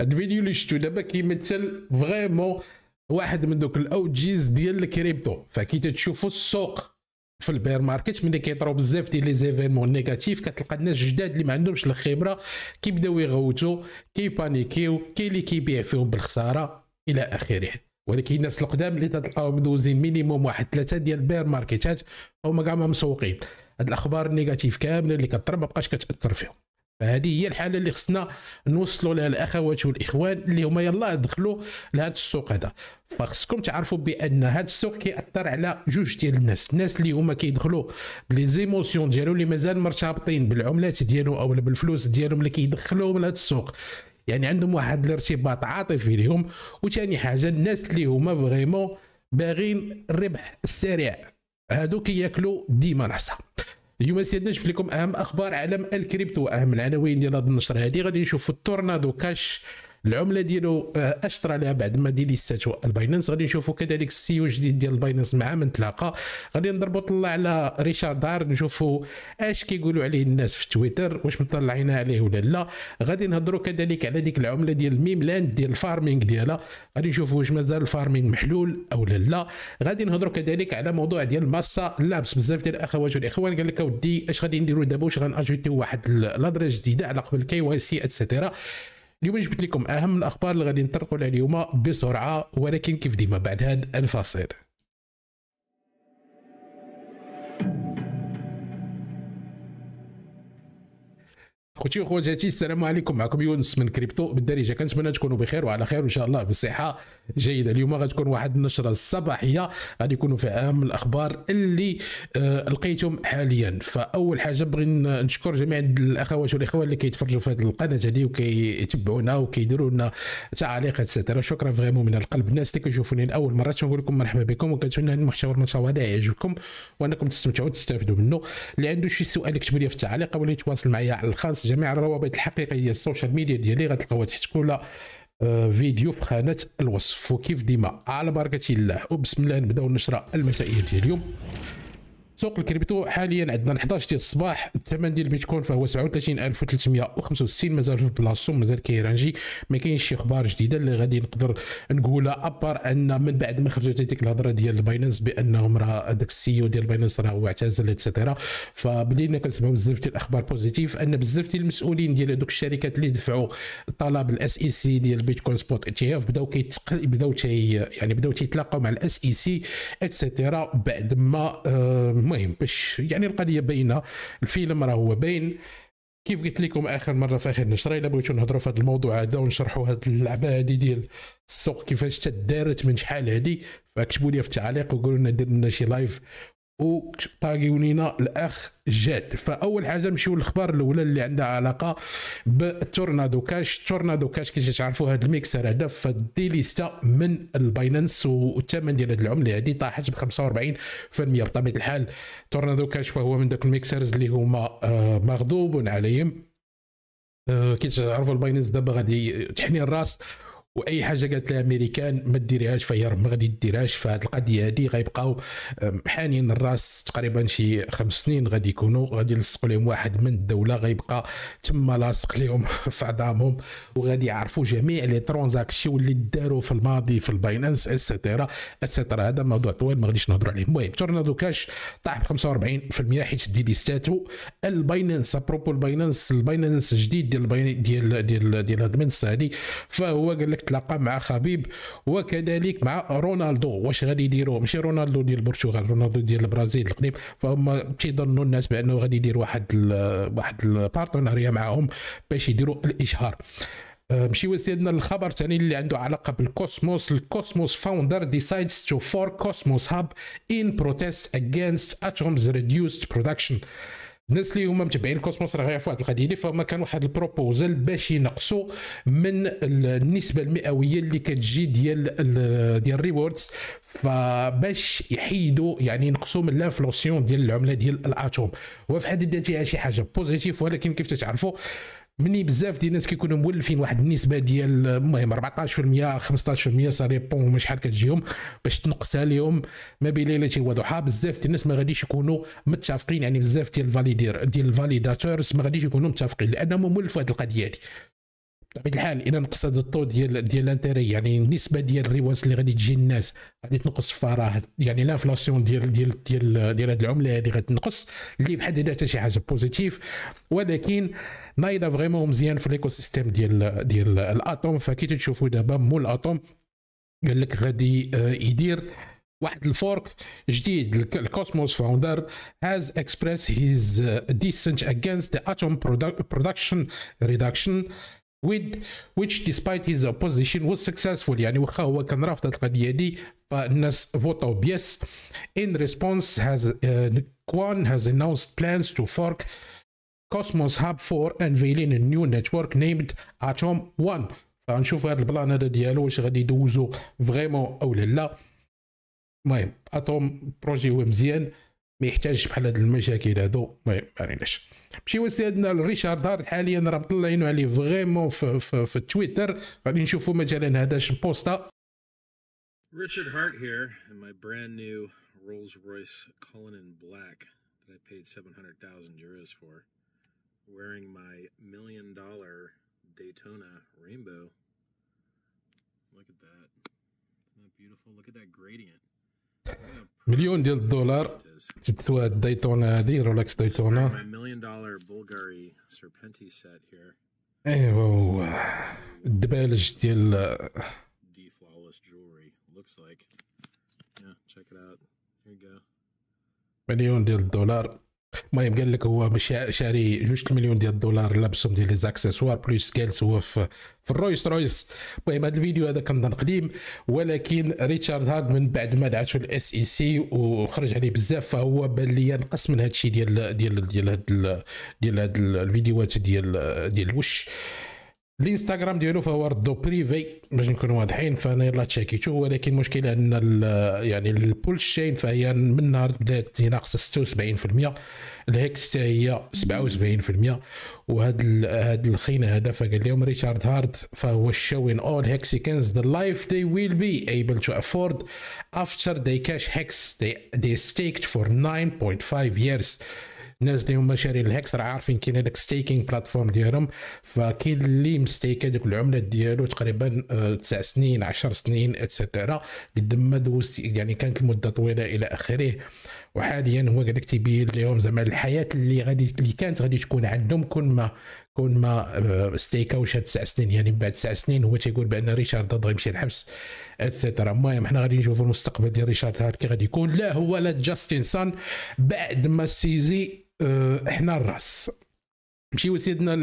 هاد الفيديو اللي شفتو دابا كيمثل فريمون واحد من دوك الاوجيز ديال الكريبتو فكي تتشوفو السوق في البير ماركت ملي كيطرو بزاف ديال لي زيفينمون نيجاتيف كتلقى الناس جداد اللي ما عندهمش الخبره كيبداو يغوتوا كيبانيكيو كاين اللي كيبيع فيهم بالخساره الى اخره ولكن الناس القدام اللي تلقاهم دوزين مينيموم واحد ثلاثه ديال بير ماركتات هما كاع ما مسوقين هاد الاخبار النيجاتيف كامله اللي كتر ما بقاش كتاثر فيهم فهذه هي الحاله اللي خصنا نوصلوا لها الاخوات والاخوان اللي هما يلا دخلوا لهذا السوق هذا فخصكم تعرفوا بان هذا السوق كيأثر على جوج ديال الناس الناس اللي هما كيدخلوا بلي زيموسيون ديالو اللي مازال مرتبطين بالعملات ديالو او بالفلوس ديالهم اللي كيدخلوهم لهذا السوق يعني عندهم واحد الارتباط عاطفي ليهم وثاني حاجه الناس اللي هما فريمون باغيين الربح السريع هادو كياكلوا ديما العصا اليوم سيدنا جبت لكم اهم اخبار عالم الكريبتو واهم العناوين ديال هذه النشر هذه غادي نشوفوا التورنادو كاش العمله ديالو آه، اشترى لها بعد ما دير ليستاتو الباينانس غادي نشوفوا كذلك السي او الجديد ديال الباينانس مع من تلاقى غادي نضربوا طلع على ريشارد هارد نشوفوا اش كيقولوا عليه الناس في تويتر واش مطلعين عليه ولا لا غادي نهضروا كذلك على ديك العمله ديال الميم لاند ديال الفارمينغ ديالها غادي نشوفوا واش مازال الفارمينغ محلول او لا لا غادي نهضروا كذلك على موضوع ديال الماسا لابس بزاف ديال الاخوات والاخوان قال لك اودي اش غادي نديروا دابا واش غناجوتيو واحد لادريس جديده على قبل كي واي سي اتسيتيرا اليوم جبت لكم اهم الاخبار اللي غادي نطرقوا لها اليوم بسرعه ولكن كيف ديما بعد هذا الفاصل خوتي وخواتاتي السلام عليكم معكم يونس من كريبتو بالدارجه كنتمنى تكونوا بخير وعلى خير وان شاء الله بصحه جيده اليوم غتكون واحد النشره الصباحيه غادي يكونوا فيها اهم الاخبار اللي آه لقيتهم حاليا فاول حاجه بغي نشكر جميع الاخوات والاخوان اللي كيتفرجوا في هذه القناه هذه وكيتبعونا وكيديروا لنا تعليقات اتسيتيرا شكرا فريمون من القلب الناس اللي كيشوفوني لاول مره تنقول لكم مرحبا بكم وكنتمنى ان المحتوى المتواضع يعجبكم وانكم تستمتعوا وتستافدوا منه اللي عنده شي سؤال يكتب لي في التعليق ولا يتواصل معايا على الخاص جميع الروابط الحقيقيه السوشيال ميديا ديالي غتلقاوها تحت كل آه، فيديو في خانه الوصف وكيف ديما على بركه الله وبسم الله نبداو النشره المسائيه ديال اليوم سوق الكريبتو حاليا عندنا 11 ديال الصباح الثمن ديال البيتكوين فهو 37365 مازال في بلاصتو مازال كيرانجي ما كاينش شي اخبار جديده اللي غادي نقدر نقولها ابار ان من بعد ما خرجت هذيك الهضره ديال باينانس بانهم راه داك او ديال باينانس راه هو اعتزل اتسيتيرا فبدينا كنسمعوا بزاف ديال الاخبار بوزيتيف ان بزاف ديال المسؤولين ديال هذوك الشركات اللي دفعوا طلب الاس اي سي e ديال البيتكوين سبوت اي تي اف بداو كيتقل بداو تي يعني بداو تيتلاقاو مع الاس اي سي اتسيتيرا بعد ما آه المهم باش يعني القضيه باينه الفيلم راه هو باين كيف قلت لكم اخر مره في اخر نشره الا بغيتو نهضروا في هذا الموضوع هذا ونشرحوا هذه اللعبه هذه ديال السوق كيفاش تدارت من شحال هذه فاكتبوا لي في التعليق وقولوا لنا دير لنا شي لايف وطاقيو لينا الاخ جاد فاول حاجه نمشيو للاخبار الاولى اللي عندها علاقه بالتورنادو كاش تورنادو كاش كي تعرفوا هذا الميكسر هذا ليستا من الباينانس والثمن ديال هذه العمله هذه طاحت ب 45% بطبيعه الحال تورنادو كاش فهو من ذوك الميكسرز اللي هما آه، مغضوب عليهم آه، كي تعرفوا الباينانس دابا غادي تحني الراس واي حاجه قالت لها امريكان ما ديريهاش فهي ما غادي ديرهاش فهاد القضيه هادي غيبقاو حانين الراس تقريبا شي خمس سنين غادي يكونوا غادي يلصقوا لهم واحد من الدوله غيبقى تما لاصق لهم في عظامهم وغادي يعرفوا جميع لي ترونزاكسيون اللي داروا في الماضي في الباينانس اتسيتيرا اتسيتيرا هذا موضوع طويل ما غاديش نهضروا عليه المهم تورنادو كاش طاح ب 45% حيت دي ليستاتو الباينانس ابروبو الباينانس الباينانس الجديد ديال ديال ديال ديال هاد المنصه هادي فهو قال لك تلاقى مع خبيب وكذلك مع رونالدو واش غادي يديروا ماشي رونالدو ديال البرتغال رونالدو ديال البرازيل القديم فهم تيظنوا الناس بانه غادي يدير واحد الـ واحد البارتنريه معاهم باش يديروا الاشهار نمشيو آه، سيدنا الخبر ثاني اللي عنده علاقه بالكوسموس الكوسموس فاوندر ديسايدز تو فور كوسموس هاب ان بروتست اجينست اتومز ريديوست برودكشن الناس اللي هما متبعين الكوسموس راه غيعرفوا هذه القضيه فما كان واحد البروبوزال باش ينقصوا من النسبه المئويه اللي كتجي ديال ديال الريوردز فباش يحيدوا يعني ينقصوا من لانفلونسيون ديال العمله ديال الاتوم وفي حد ذاتها شي حاجه بوزيتيف ولكن كيف تتعرفوا مني بزاف ديال الناس كيكونوا مولفين واحد النسبه ديال المهم 14% 15% سا ديبون شحال كتجيهم باش تنقصها لهم ما بين ليله وضحاها بزاف ديال الناس ما غاديش يكونوا متفقين يعني بزاف ديال الفاليدير ديال الفاليداتورز ما غاديش يكونوا متفقين لانهم مولفوا هذه القضيه هذه بطبيعه الحال الى نقص هذا الطو ديال ديال الانتري يعني النسبه ديال الرواس اللي غادي تجي الناس غادي تنقص فراه يعني الانفلاسيون ديال ديال ديال ديال هذه العمله هذه غتنقص اللي بحد ذاتها شي حاجه بوزيتيف ولكن نايضه فريمون مزيان في الايكو سيستيم ديال ديال الاتوم فكي تشوفوا دابا مول الاتوم قال لك غادي آه، يدير واحد الفورك جديد الكوسموس فاوندر هاز اكسبريس هيز ديسنت اجينست ذا اتوم برودكشن ريدكشن with which despite his opposition was successful يعني واخا هو كان رافض القضيه دي فالناس فوتوا بيس in response has uh, Kwan has announced plans to fork Cosmos Hub 4 unveiling a new network named Atom 1 فنشوف هذا البلان هذا ديالو واش غادي يدوزو فريمون او لا لا المهم اتوم بروجي هو مزيان ما يحتاجش بحال هاد المشاكل هادو المهم ما عليناش مشيو سيادنا لريشارد هارد حاليا راه مطلعينو عليه فغيمون في, في, في تويتر غادي نشوفو مثلا هاداش البوستا Richard Hart here and my brand new Rolls Royce Cullinan Black that I paid 700,000 euros for, wearing my million dollar Daytona Rainbow. Look at that. Isn't that beautiful? Look at that gradient. مليون ديال الدولار تتسوى هاد الدايتونا هادي رولاكس دايتونا ايوا الدبالج ديال مليون ديال الدولار المهم قال لك هو شاري جوج مليون ديال الدولار لابسهم ديال لي زاكسيسوار بلوس جالس هو في في الرويس رويس المهم هذا الفيديو هذا كنظن قديم ولكن ريتشارد هارد من بعد ما دعاتو الاس اي سي e وخرج عليه بزاف فهو بان لي نقص من هذا الشيء ديال ديال ديال هاد ديال هاد الفيديوهات ديال ديال الوش الانستغرام ديالو فهو ردو بريفي باش نكونوا واضحين فانا يلا تشاكيتو ولكن المشكله ان يعني البول شين فهي من نهار بدات هي ناقصه 76% الهيكس تا هي 77% وهاد هاد الخينا هذا فقال لهم ريتشارد هارد فهو شوين اول hexicans ذا لايف دي ويل بي ايبل تو افورد افتر دي كاش hex دي ستيكت فور 9.5 ييرز الناس اللي هما شاريين الهاكس راه عارفين كاين هذاك ستيكينغ بلاتفورم ديالهم فكاين اللي مستيك هذوك العملات ديالو تقريبا آه، تسع سنين 10 سنين اتسيتيرا قد ما دوزت يعني كانت المده طويله الى اخره وحاليا هو قال لك تيبين لهم زعما الحياه اللي غادي اللي كانت غادي تكون عندهم كون ما كون ما آه، ستيكاوش هاد تسع سنين يعني من بعد تسع سنين هو تيقول بان ريشارد هاد غيمشي الحبس اتسيترا المهم حنا غادي نشوفوا المستقبل ديال ريشارد هاد كي غادي يكون لا هو لا جاستين سان بعد ما السيزي آه، حنا الراس مشيو سيدنا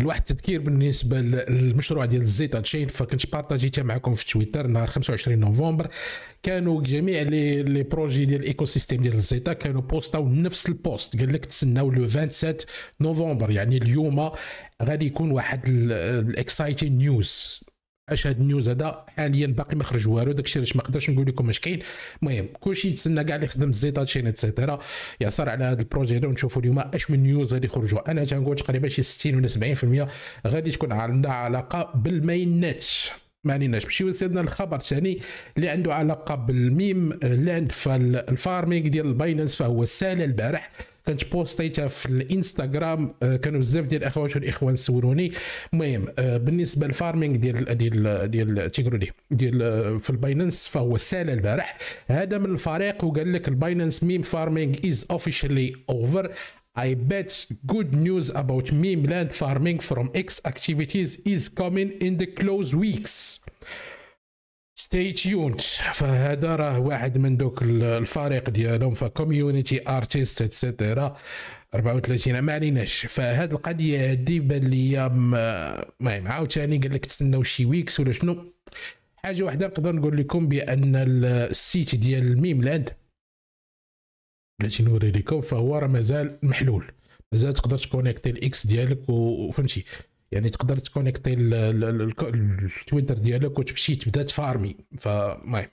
الواحد التذكير بالنسبه للمشروع ديال الزيت تشين فكنت بارطاجيتها معكم في تويتر نهار 25 نوفمبر كانوا جميع لي لي بروجي ديال الايكو سيستيم ديال الزيتا كانوا بوستاو نفس البوست قال لك تسناو لو 27 نوفمبر يعني اليوم غادي يكون واحد الاكسايتين نيوز اش هاد النيوز هذا حاليا باقي ما خرج والو داكشي علاش ما نقدرش نقول لكم اش كاين المهم كلشي يتسنى كاع اللي خدم الزيطه تشين اتسيتيرا يعصر على هاد البروجي هذا ونشوفوا اليوم اش من نيوز غادي يخرجوا انا تنقول تقريبا شي 60 ولا 70% غادي تكون عندها علاقه بالماينات ما عليناش نمشيو سيدنا الخبر الثاني اللي عنده علاقه بالميم لاند فالفارمينغ ديال الباينانس فهو سال البارح كنت بوستيتها في الانستغرام آه، كانوا بزاف ديال الاخوات والاخوان سولوني المهم آه، بالنسبه للفارمينغ ديال ديال ديال تيقولوا ليه ديال آه، في الباينانس فهو سال البارح هذا من الفريق وقال لك الباينانس ميم فارمينغ از اوفيشلي اوفر I bet good news about meme land farming from X activities is coming in the close weeks. ستي تيوند فهذا راه واحد من دوك الفريق ديالهم فكوميونيتي ارتيست اتسيتيرا 34 ما عليناش فهاد القضيه هادي بان ليا المهم عاوتاني قال لك تسناو شي ويكس ولا شنو حاجه واحده نقدر نقول لكم بان السيت ديال الميملاند بلاتي نوري لكم فهو راه مازال محلول مازال تقدر تكونيكتي الاكس ديالك وفهمتي يعني تقدر تكونيكتي التويتر ديالك وتمشي تبدا تفارمي فالمهم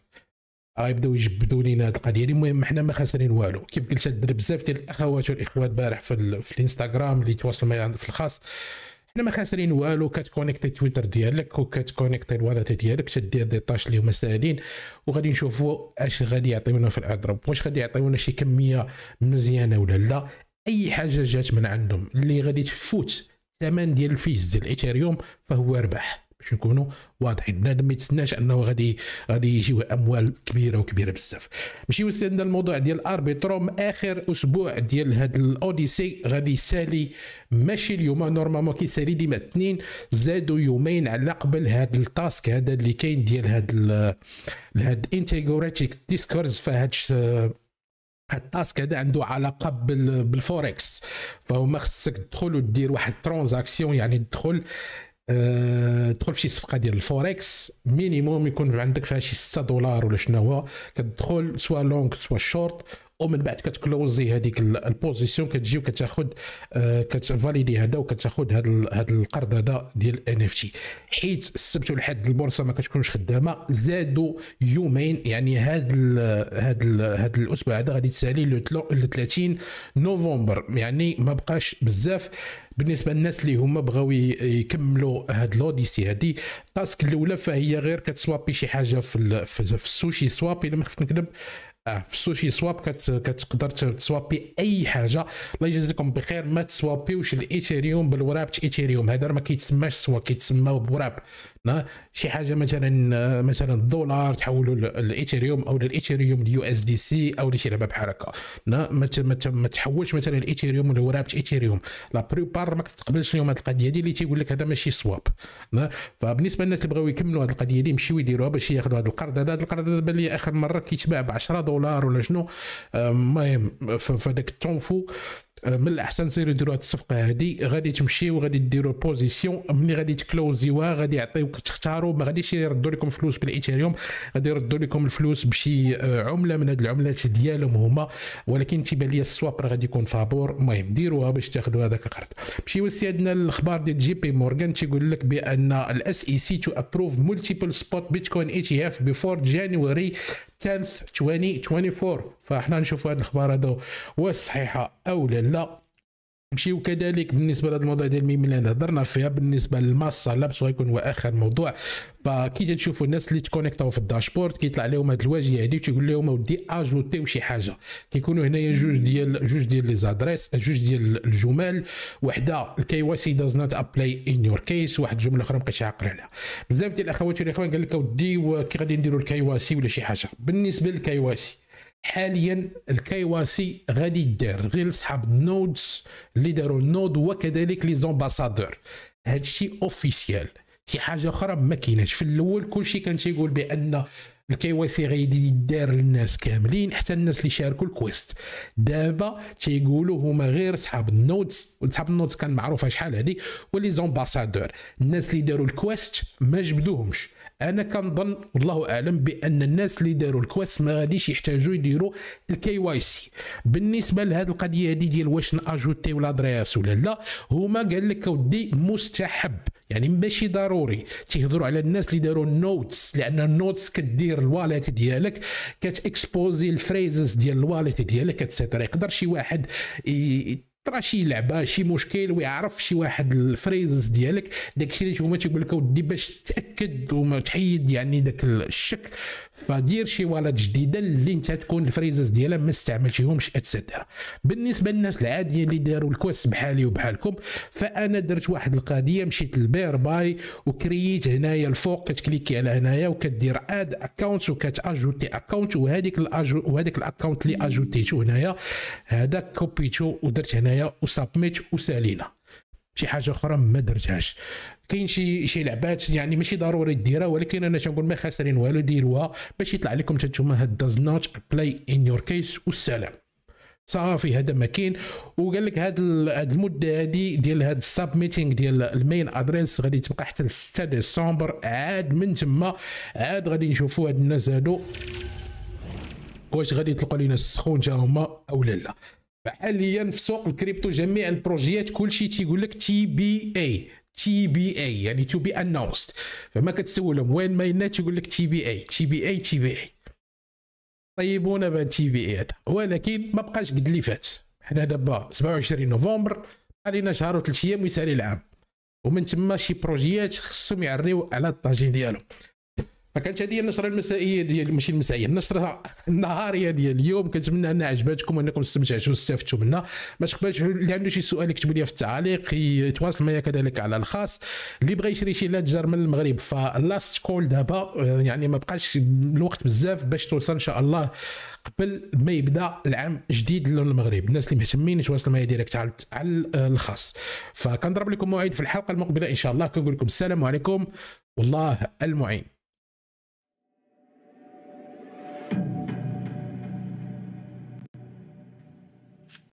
غيبداو آه، يجبدوا لينا هاد القضيه يعني المهم حنا ما خاسرين والو كيف قلت الدرب بزاف ديال الاخوات والاخوات البارح في, ال... في الانستغرام اللي تواصلوا معايا في الخاص حنا ما خاسرين والو كتكونيكتي تويتر ديالك وكتكونيكتي الوالده ديالك تدير دي طاش اللي هما ساهلين وغادي نشوفوا اش غادي يعطيونا في الاضرب واش غادي يعطيونا شي كميه مزيانه ولا لا اي حاجه جات من عندهم اللي غادي تفوت الثمن ديال الفيز ديال الايثيريوم فهو ربح باش نكونوا واضحين بنادم ما يتسناش انه غادي غادي يجيو اموال كبيره وكبيره بزاف نمشيو سيدنا الموضوع ديال اربيتروم اخر اسبوع ديال هاد الاوديسي غادي يسالي ماشي اليوم نورمالمون كيسالي ديما اثنين زادوا يومين على قبل هاد التاسك هذا اللي كاين ديال هاد ال... هاد انتيغوريتيك ديسكورز فهاد واحد التاسك هذا عنده علاقه بالفوركس ما خصك تدخل ودير واحد ترانزاكسيون يعني تدخل آه، تدخل في شي صفقه ديال الفوركس مينيموم يكون عندك فيها شي 6 دولار ولا شنو هو كتدخل سوا لونغ سوا شورت ومن بعد كتكلوزي هذيك البوزيسيون كتجي وكتاخذ آه، كتفاليدي هذا وكتاخذ هذا هذا القرض هذا ديال ان اف تي حيت السبت والحد البورصه ما كتكونش خدامه زادوا يومين يعني هذا هذا هذا الاسبوع هذا غادي تسالي لو 30 نوفمبر يعني ما بقاش بزاف بالنسبه للناس اللي هما بغاو يكملوا هاد لوديسي هادي التاسك الاولى فهي غير كتسوابي شي حاجه في في السوشي سواب الا ما خفت نكذب اه في السوشي سواب كت... كتقدر تسوابي اي حاجه الله يجازيكم بخير ما تسوابيوش الايثيريوم بالوراب ايثيريوم هذا ما كيتسماش سوا كيتسماو بوراب شي حاجه مثلا مثلا الدولار تحولوا للايثيريوم او الايثيريوم اليو اس دي سي او شي لعبه بحال هكا ما تحولش مثلا الايثيريوم ولا رابط ايثيريوم لا بريبار ما تقبلش اليوم هذه القضيه دي اللي تيقول لك هذا ماشي سواب فبالنسبه للناس اللي بغاو يكملوا هذه القضيه دي يمشيو يديروها باش ياخذوا هذا القرض هذا القرض هذا بان لي اخر مره كيتباع ب 10 دولار ولا شنو آه، المهم فداك التونفو آه، من الاحسن سيروا ديروا هذه الصفقه هذه غادي تمشيو غادي ديروا بوزيسيون ملي غادي تكلوزيوها غادي يعطيوك تختاروا ما غاديش يردوا لكم فلوس بالايثيريوم غادي يردوا لكم الفلوس بشي آه، عمله من هاد العملات ديالهم هما ولكن تيبان لي السواب راه غادي يكون فابور المهم ديروها باش تاخذوا هذاك القرض مشي وسي الاخبار ديال جي بي مورغان تيقول لك بان الاس اي سي تو ابروف مولتيبل سبوت بيتكوين اي تي اف بيفور جانوري 10 20 24 فاحنا نشوفوا هذه الاخبار هذو واش صحيحه او لا لا نمشيو كذلك بالنسبه لهذا الموضوع ديال الميم اللي هضرنا فيها بالنسبه للماسه لابس غيكون هو اخر موضوع فكي تشوفوا الناس اللي تكونيكتاو في الداشبورد كيطلع لهم هذه الواجهه هذه وتقول لهم اودي اجوتي شي حاجه كيكونوا هنايا جوج ديال جوج ديال لي زادريس جوج ديال الجمل وحده الكي واي سي داز نوت ابلاي ان يور كيس واحد الجمله اخرى مابقيتش عاقل عليها بزاف ديال الاخوات والاخوان قال لك اودي كي غادي نديروا الكي واي سي ولا شي حاجه بالنسبه للكي واي سي حاليا الكي واسي سي غادي دار غير صحاب النودز اللي داروا النود وكذلك لي زومباسادور هادشي اوفيسيال شي حاجه اخرى ما كايناش في الاول كلشي كان تيقول بان الكي واسي سي غادي يدار للناس كاملين حتى الناس اللي شاركوا الكويست دابا تيقولوا هما غير صحاب النودز وصحاب النودز كان معروفه شحال هذه ولي زومباسادور الناس اللي داروا الكويست ما جبدوهمش انا كنظن والله اعلم بان الناس اللي داروا الكواس ما غاديش يحتاجوا يديروا الكي واي سي بالنسبه لهذه القضيه هذه ديال واش ولا لادرياس ولا لا هما قال لك اودي مستحب يعني ماشي ضروري تيهضروا على الناس اللي داروا النوتس لان النوتس كدير الواليت ديالك كتاكسبوزي الفريزز ديال الواليت ديالك اتسيتيرا يقدر شي واحد ي... ترى شي لعبه شي مشكل ويعرف شي واحد الفريزز ديالك داكشي اللي هما تيقول لك اودي باش تاكد وما تحيد يعني داك الشك فدير شي ولد جديده اللي انت تكون الفريزز ديالها ما استعملتيهمش اتسيتيرا بالنسبه للناس العاديه اللي داروا الكوست بحالي وبحالكم فانا درت واحد القضيه مشيت للبير باي وكرييت هنايا الفوق كتكليكي على هنايا وكدير اد اكونت وكتاجوتي اكونت وهذيك الاجو وهذاك الاكونت اللي اجوتيتو هنايا هذا كوبيتو ودرت هنا هنايا وسابميت وسالينا شي حاجه اخرى ما درتهاش كاين شي شي لعبات يعني ماشي ضروري ديرها ولكن انا تنقول ما خاسرين والو ديروها باش يطلع لكم نتوما هاد داز نوت بلاي ان يور كيس والسلام صافي هذا ما كاين وقال لك هاد هاد المده هادي ديال هاد الساب ميتينغ ديال المين ادريس غادي تبقى حتى ل 6 ديسمبر عاد من تما عاد غادي نشوفوا هاد الناس هادو واش غادي يطلقوا لينا السخون تا هما او لا لا حاليا في سوق الكريبتو جميع البروجيات كلشي تيقول لك تي بي اي تي بي اي يعني تو بي انونست فما كتسولهم وين ماينات يقول لك تي بي اي تي بي اي تي بي اي طيبونا بان تي بي اي هذا ولكن ما بقاش قد اللي فات حنا دابا 27 نوفمبر علينا شهر وثلاث ايام ويسالي العام ومن تما شي بروجيات خصهم يعريو على الطاجين ديالهم فكانت هذه النشره المسائيه ديال ماشي المسائيه النشره النهاريه ديال اليوم كنتمنى انها عجبتكم وانكم استمتعتوا واستفدتوا منها ما تقبلش اللي عنده شي سؤال يكتبوا لي في التعليق يتواصل معايا كذلك على الخاص اللي بغى يشري شي لاتجر من المغرب فلاست كول دابا آه، يعني ما بقاش الوقت بزاف باش توصل ان شاء الله قبل ما يبدا العام جديد للمغرب الناس اللي مهتمين يتواصلوا معايا ديريكت على الخاص فكنضرب لكم موعد في الحلقه المقبله ان شاء الله كنقول لكم السلام عليكم والله المعين